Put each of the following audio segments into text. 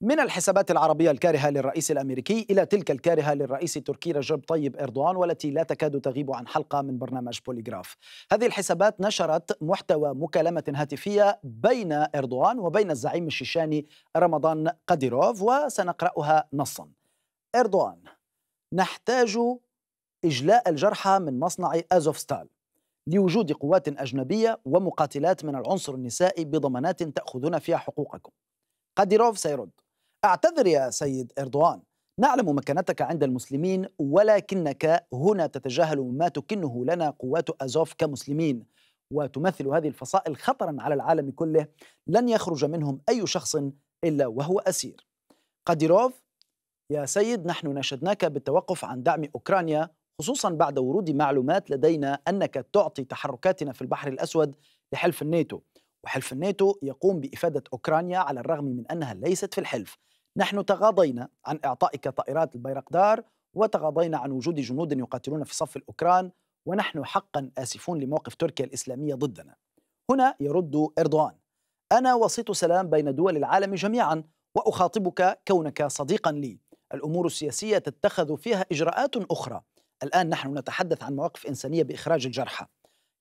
من الحسابات العربية الكارهة للرئيس الأمريكي إلى تلك الكارهة للرئيس التركي رجب طيب إردوان والتي لا تكاد تغيب عن حلقة من برنامج بوليغراف هذه الحسابات نشرت محتوى مكالمة هاتفية بين إردوان وبين الزعيم الشيشاني رمضان قديروف وسنقرأها نصا إردوان نحتاج إجلاء الجرحى من مصنع أزوفستال لوجود قوات أجنبية ومقاتلات من العنصر النسائي بضمانات تأخذون فيها حقوقكم قديروف سيرد اعتذر يا سيد إردوان نعلم مكانتك عند المسلمين ولكنك هنا تتجاهل ما تكنه لنا قوات أزوف كمسلمين وتمثل هذه الفصائل خطرا على العالم كله لن يخرج منهم أي شخص إلا وهو أسير قديروف يا سيد نحن ناشدناك بالتوقف عن دعم أوكرانيا خصوصا بعد ورود معلومات لدينا أنك تعطي تحركاتنا في البحر الأسود لحلف الناتو وحلف الناتو يقوم بإفادة أوكرانيا على الرغم من أنها ليست في الحلف نحن تغاضينا عن إعطائك طائرات البيرقدار وتغاضينا عن وجود جنود يقاتلون في صف الأوكران ونحن حقا آسفون لموقف تركيا الإسلامية ضدنا هنا يرد إردوان أنا وسيط سلام بين دول العالم جميعا وأخاطبك كونك صديقا لي الأمور السياسية تتخذ فيها إجراءات أخرى الآن نحن نتحدث عن مواقف إنسانية بإخراج الجرحى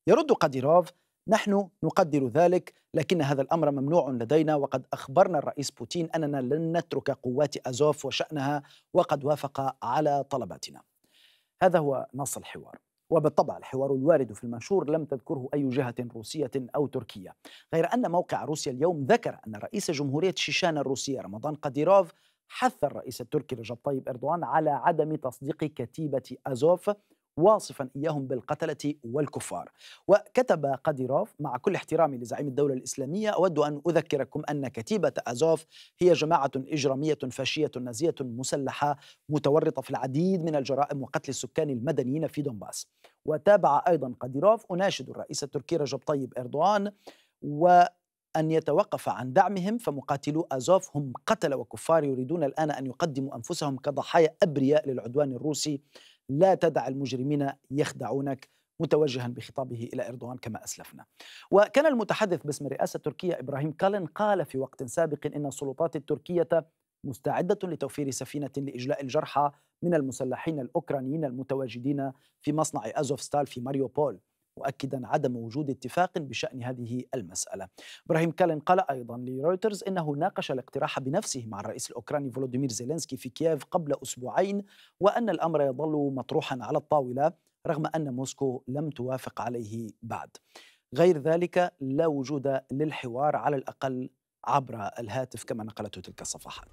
يرد قديروف نحن نقدر ذلك لكن هذا الامر ممنوع لدينا وقد اخبرنا الرئيس بوتين اننا لن نترك قوات ازوف وشانها وقد وافق على طلباتنا. هذا هو نص الحوار. وبالطبع الحوار الوارد في المنشور لم تذكره أي جهة روسية أو تركية غير أن موقع روسيا اليوم ذكر أن رئيس جمهورية شيشان الروسية رمضان قديروف حث الرئيس التركي رجب طيب إردوان على عدم تصديق كتيبة أزوف واصفا إياهم بالقتلة والكفار وكتب قديروف مع كل احترامي لزعيم الدولة الإسلامية أود أن أذكركم أن كتيبة أزوف هي جماعة إجرامية فاشية نازية مسلحة متورطة في العديد من الجرائم وقتل السكان المدنيين في دونباس وتابع أيضا قديروف أناشد الرئيس التركي رجب طيب إردوان و أن يتوقف عن دعمهم فمقاتلو أزوف هم قتلة وكفار يريدون الآن أن يقدموا أنفسهم كضحايا أبرياء للعدوان الروسي لا تدع المجرمين يخدعونك متوجها بخطابه الى اردوغان كما اسلفنا. وكان المتحدث باسم الرئاسه التركيه ابراهيم كالن قال في وقت سابق ان السلطات التركيه مستعده لتوفير سفينه لاجلاء الجرحى من المسلحين الاوكرانيين المتواجدين في مصنع ازوفستال في ماريوبول. مؤكدا عدم وجود اتفاق بشأن هذه المسألة إبراهيم كالين قال أيضا لرويترز إنه ناقش الاقتراح بنفسه مع الرئيس الأوكراني فولوديمير زيلينسكي في كييف قبل أسبوعين وأن الأمر يظل مطروحا على الطاولة رغم أن موسكو لم توافق عليه بعد غير ذلك لا وجود للحوار على الأقل عبر الهاتف كما نقلته تلك الصفحات